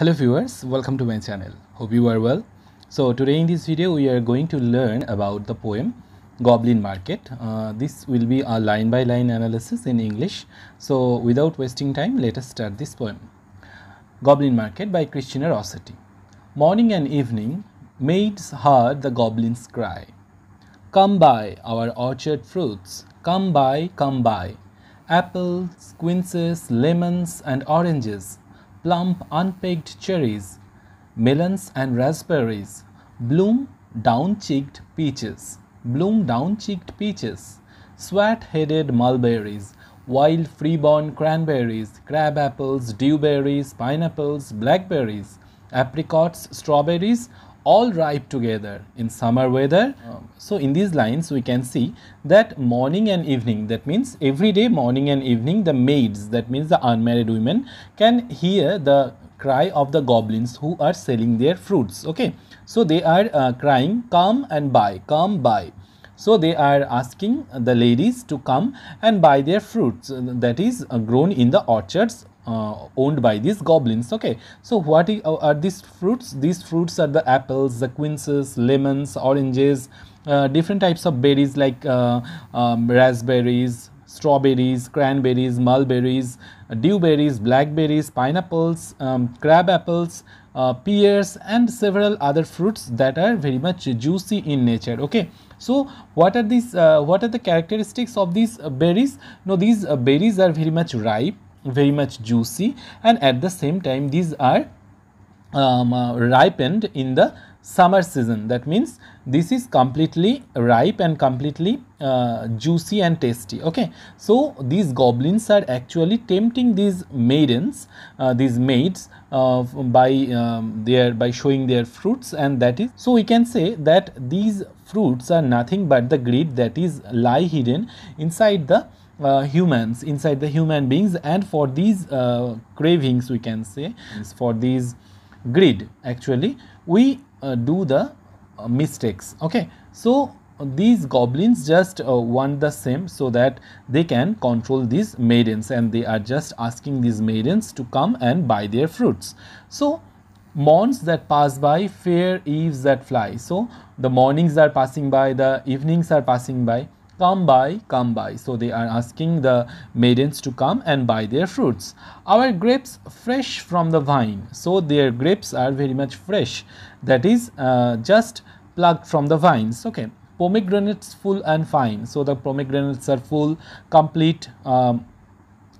hello viewers welcome to my channel hope you are well so today in this video we are going to learn about the poem goblin market uh, this will be a line by line analysis in english so without wasting time let us start this poem goblin market by christina rossetti morning and evening maids heard the goblins cry come buy our orchard fruits come buy come buy apples quinces lemons and oranges plump unpicked cherries, melons and raspberries, bloom down-cheeked peaches, bloom down-cheeked peaches, swat-headed mulberries, wild freeborn cranberries, crab apples, dewberries, pineapples, blackberries, apricots, strawberries, all ripe together in summer weather. Um, so, in these lines we can see that morning and evening that means every day morning and evening the maids that means the unmarried women can hear the cry of the goblins who are selling their fruits. Okay. So, they are uh, crying come and buy, come buy. So they are asking the ladies to come and buy their fruits uh, that is uh, grown in the orchards uh, owned by these goblins okay so what uh, are these fruits these fruits are the apples the quinces lemons oranges uh, different types of berries like uh, um, raspberries strawberries cranberries mulberries uh, dewberries blackberries pineapples um, crab apples uh, pears and several other fruits that are very much juicy in nature okay so what are these what are the characteristics of these berries now these berries are very much ripe very much juicy and at the same time these are um, uh, ripened in the summer season that means this is completely ripe and completely uh, juicy and tasty okay so these goblins are actually tempting these maidens uh, these maids uh, by um, their by showing their fruits and that is so we can say that these fruits are nothing but the greed that is lie hidden inside the uh, humans inside the human beings and for these uh, cravings we can say for these greed actually we uh, do the uh, mistakes okay so these goblins just uh, want the same so that they can control these maidens and they are just asking these maidens to come and buy their fruits so Morns that pass by, fair eves that fly. So the mornings are passing by, the evenings are passing by come buy, come buy. So they are asking the maidens to come and buy their fruits. Our grapes fresh from the vine. So their grapes are very much fresh. That is uh, just plucked from the vines. Okay. Pomegranates full and fine. So the pomegranates are full, complete, um,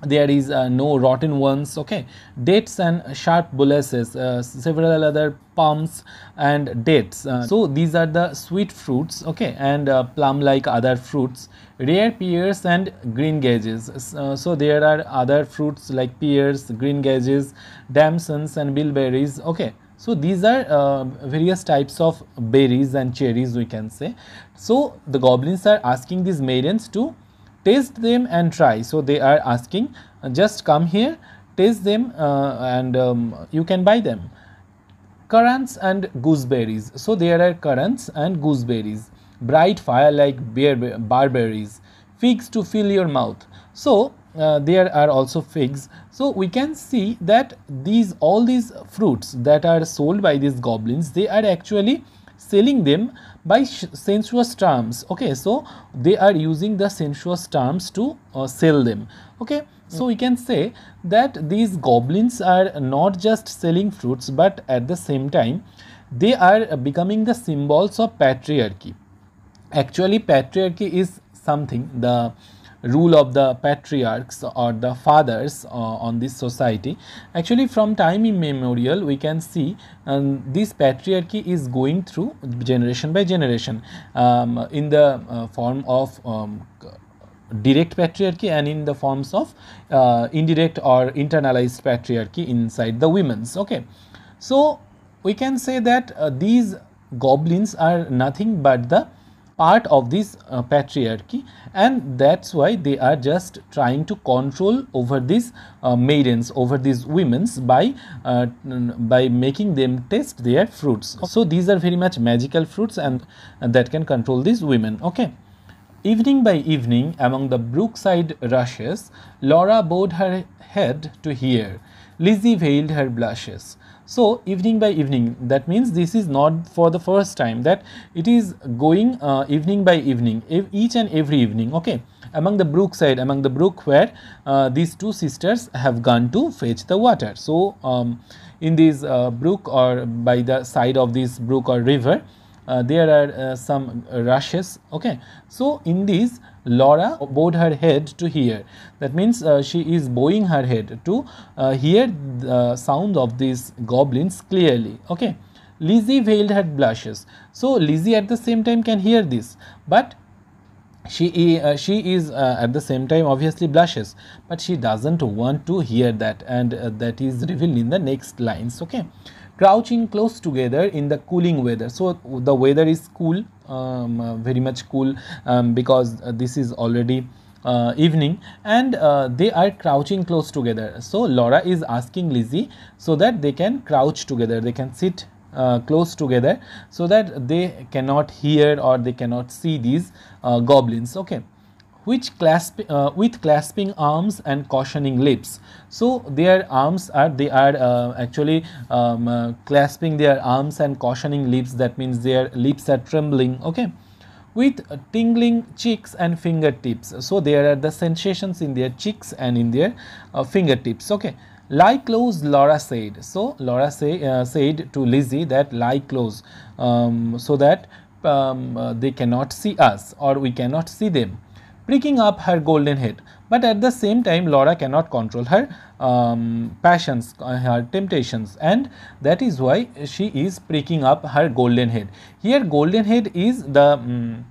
there is uh, no rotten ones okay dates and sharp bullaces uh, several other palms and dates uh, so these are the sweet fruits okay and uh, plum like other fruits rare pears and green gages uh, so there are other fruits like pears green gages damsons and bilberries okay so these are uh, various types of berries and cherries we can say so the goblins are asking these maidens to test them and try. So, they are asking just come here test them uh, and um, you can buy them. Currants and gooseberries. So, there are currants and gooseberries, bright fire like bear, barberries, figs to fill your mouth. So, uh, there are also figs. So, we can see that these all these fruits that are sold by these goblins, they are actually selling them by sensuous terms okay so they are using the sensuous terms to uh, sell them okay so we can say that these goblins are not just selling fruits but at the same time they are becoming the symbols of patriarchy actually patriarchy is something the rule of the patriarchs or the fathers uh, on this society. Actually from time immemorial we can see um, this patriarchy is going through generation by generation um, in the uh, form of um, direct patriarchy and in the forms of uh, indirect or internalized patriarchy inside the women's okay so we can say that uh, these goblins are nothing but the part of this uh, patriarchy and that's why they are just trying to control over these uh, maidens over these women's by uh, by making them taste their fruits so these are very much magical fruits and, and that can control these women okay Evening by evening, among the brookside rushes, Laura bowed her head to hear. Lizzie veiled her blushes. So, evening by evening that means this is not for the first time that it is going uh, evening by evening each and every evening okay among the brook side among the brook where uh, these two sisters have gone to fetch the water. So, um, in this uh, brook or by the side of this brook or river uh, there are uh, some rushes okay. So, in these Laura bowed her head to hear. That means uh, she is bowing her head to uh, hear the sound of these goblins clearly. Okay. Lizzie veiled her blushes. So Lizzie at the same time can hear this, but she uh, she is uh, at the same time obviously blushes, but she doesn't want to hear that, and uh, that is revealed in the next lines. Okay crouching close together in the cooling weather. So, the weather is cool, um, uh, very much cool um, because uh, this is already uh, evening and uh, they are crouching close together. So, Laura is asking Lizzie so that they can crouch together, they can sit close together so that they cannot hear or they cannot see these goblins. Okay clasp, uh, with clasping arms and cautioning lips. So, their arms are they are uh, actually um, uh, clasping their arms and cautioning lips that means their lips are trembling okay with tingling cheeks and fingertips. So, there are the sensations in their cheeks and in their uh, fingertips okay. Lie close, Laura said. So, Laura say, uh, said to Lizzie that lie close um, so that um, uh, they cannot see us or we cannot see them. Picking up her golden head. But at the same time, Laura cannot control her um, passions, uh, her temptations, and that is why she is picking up her golden head. Here, golden head is the um,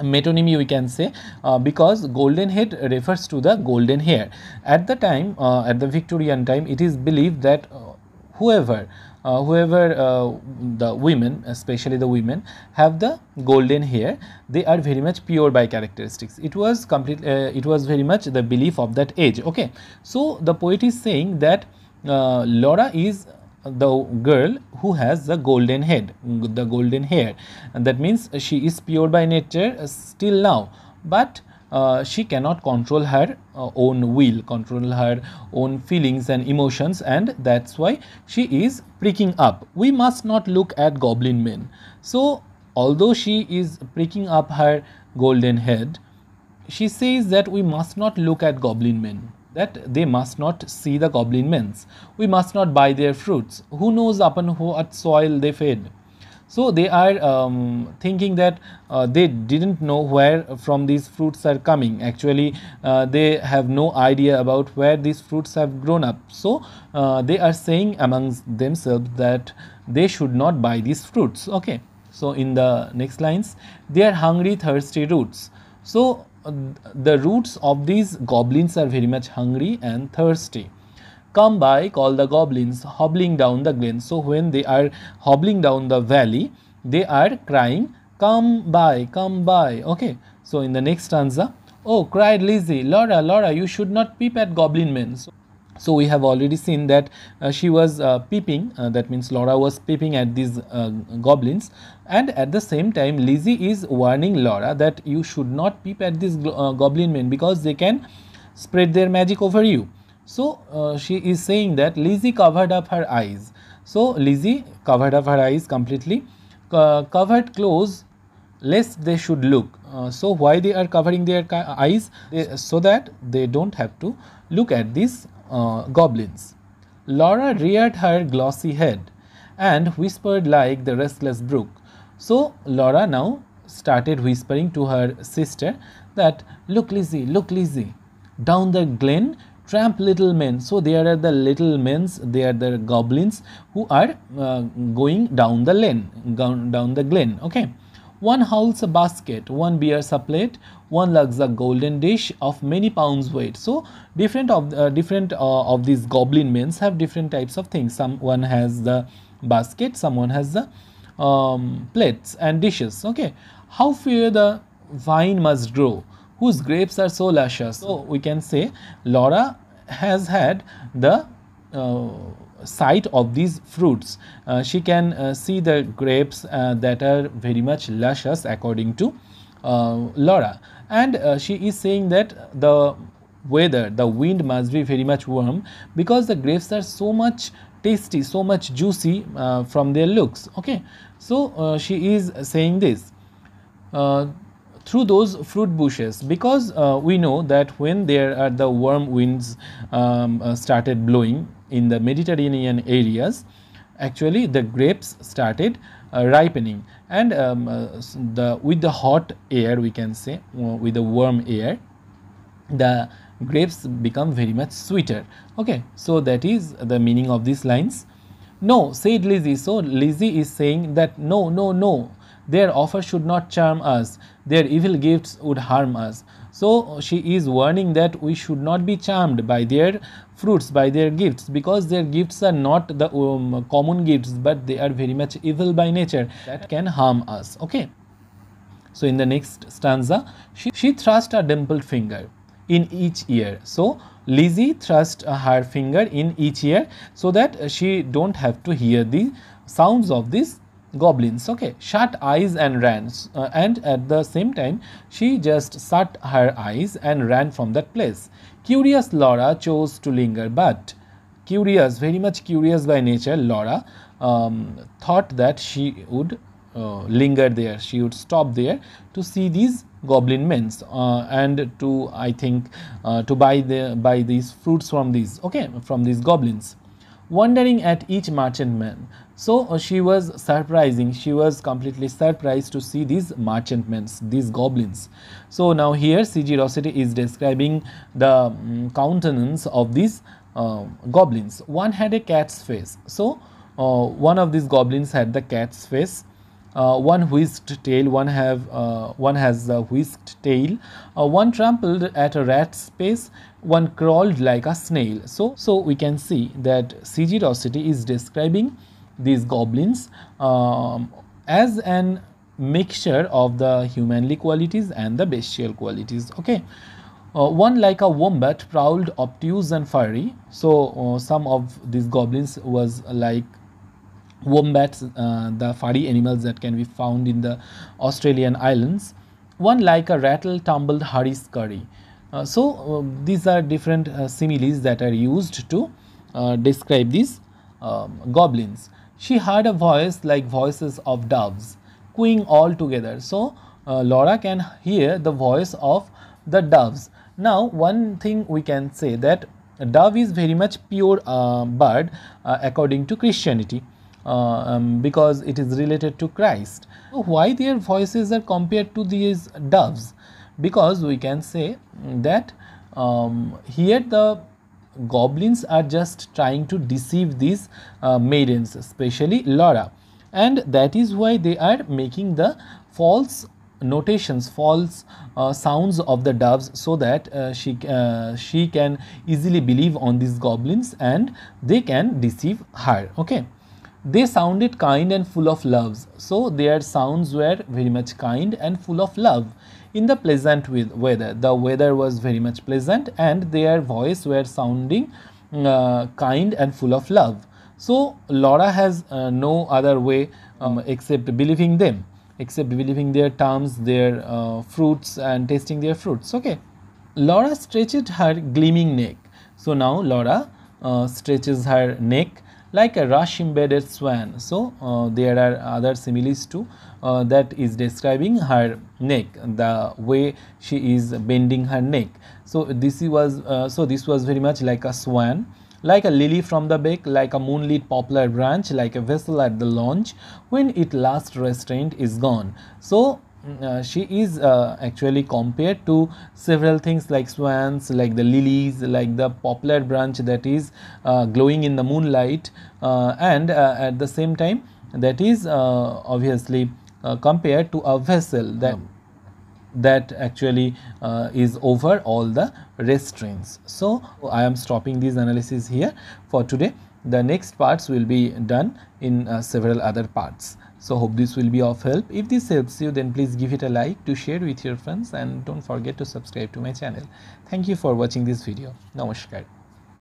metonymy we can say uh, because golden head refers to the golden hair. At the time, uh, at the Victorian time, it is believed that uh, whoever uh, whoever uh, the women especially the women have the golden hair they are very much pure by characteristics it was complete uh, it was very much the belief of that age okay so the poet is saying that uh, laura is the girl who has the golden head the golden hair and that means she is pure by nature still now but uh, she cannot control her uh, own will, control her own feelings and emotions and that's why she is pricking up. We must not look at goblin men. So although she is pricking up her golden head, she says that we must not look at goblin men that they must not see the goblin men's. We must not buy their fruits. Who knows upon what soil they fed? So, they are um, thinking that uh, they did not know where uh, from these fruits are coming actually uh, they have no idea about where these fruits have grown up. So, uh, they are saying amongst themselves that they should not buy these fruits. Okay. So, in the next lines they are hungry thirsty roots. So, uh, the roots of these goblins are very much hungry and thirsty come by call the goblins hobbling down the glen. So, when they are hobbling down the valley, they are crying, come by, come by. Okay. So, in the next stanza, oh, cried Lizzie, Laura, Laura, you should not peep at goblin men. So, so we have already seen that uh, she was uh, peeping, uh, that means Laura was peeping at these uh, goblins and at the same time Lizzie is warning Laura that you should not peep at these uh, goblin men because they can spread their magic over you. So, uh, she is saying that Lizzie covered up her eyes. So, Lizzie covered up her eyes completely, uh, covered clothes lest they should look. Uh, so, why they are covering their eyes? They, so that they don't have to look at these uh, goblins. Laura reared her glossy head and whispered like the restless brook. So, Laura now started whispering to her sister that, look Lizzie, look Lizzie, down the glen tramp little men so there are the little men's. they are the goblins who are uh, going down the lane down, down the glen okay one holds a basket one bears a plate one lugs a golden dish of many pounds weight so different of uh, different uh, of these goblin men have different types of things someone has the basket someone has the um, plates and dishes okay how fair the vine must grow whose grapes are so luscious. So we can say Laura has had the uh, sight of these fruits. Uh, she can uh, see the grapes uh, that are very much luscious according to uh, Laura. And uh, she is saying that the weather, the wind must be very much warm because the grapes are so much tasty, so much juicy from their looks. Okay. So she is saying this through those fruit bushes because uh, we know that when there are uh, the warm winds um, uh, started blowing in the Mediterranean areas actually the grapes started uh, ripening and um, uh, the with the hot air we can say uh, with the warm air the grapes become very much sweeter okay so that is the meaning of these lines no said lizzie so lizzie is saying that no no no their offer should not charm us, their evil gifts would harm us. So she is warning that we should not be charmed by their fruits, by their gifts, because their gifts are not the um, common gifts, but they are very much evil by nature that can harm us. Okay. So in the next stanza, she, she thrust a dimpled finger in each ear. So Lizzie thrust her finger in each ear so that she don't have to hear the sounds of this goblins okay shut eyes and ran uh, and at the same time she just shut her eyes and ran from that place curious laura chose to linger but curious very much curious by nature laura um, thought that she would uh, linger there she would stop there to see these goblin men uh, and to i think uh, to buy the buy these fruits from these okay from these goblins wondering at each merchantman. So uh, she was surprising, she was completely surprised to see these merchantmen, these goblins. So now here C.G. Rossetti is describing the um, countenance of these uh, goblins. One had a cat's face. So uh, one of these goblins had the cat's face uh, one whisked tail, one have uh, one has a whisked tail, uh, one trampled at a rat's pace, one crawled like a snail. So, so we can see that C.G. Rossity is describing these goblins um, as an mixture of the humanly qualities and the bestial qualities. Okay. Uh, one like a wombat prowled obtuse and fiery so uh, some of these goblins was like wombats, uh, the furry animals that can be found in the Australian islands. One like a rattle tumbled hurry scurry. Uh, so, uh, these are different uh, similes that are used to uh, describe these um, goblins. She heard a voice like voices of doves cooing all together. So, uh, Laura can hear the voice of the doves. Now, one thing we can say that dove is very much pure bird according to Christianity uh, um, because it is related to Christ. Why their voices are compared to these doves? Because we can say that um, here the goblins are just trying to deceive these uh, maidens, especially Laura. And that is why they are making the false notations false uh, sounds of the doves so that uh, she uh, she can easily believe on these goblins and they can deceive her okay they sounded kind and full of love. So their sounds were very much kind and full of love in the pleasant weather. The weather was very much pleasant and their voice were sounding uh, kind and full of love. So Laura has uh, no other way um, except believing them, except believing their terms, their uh, fruits and tasting their fruits. Okay. Laura stretched her gleaming neck. So now Laura uh, stretches her neck like a rush embedded swan. So, uh, there are other similes too uh, that is describing her neck, the way she is bending her neck. So, this was uh, so this was very much like a swan like a lily from the back, like a moonlit poplar branch, like a vessel at the launch when its last restraint is gone. So, uh, she is uh, actually compared to several things like swans, like the lilies, like the poplar branch that is uh, glowing in the moonlight and at the same time that is obviously compared to a vessel that hmm. that actually uh, is over all the restraints. So, I am stopping these analysis here for today. The next parts will be done in uh, several other parts so hope this will be of help if this helps you then please give it a like to share with your friends and don't forget to subscribe to my channel thank you for watching this video namaskar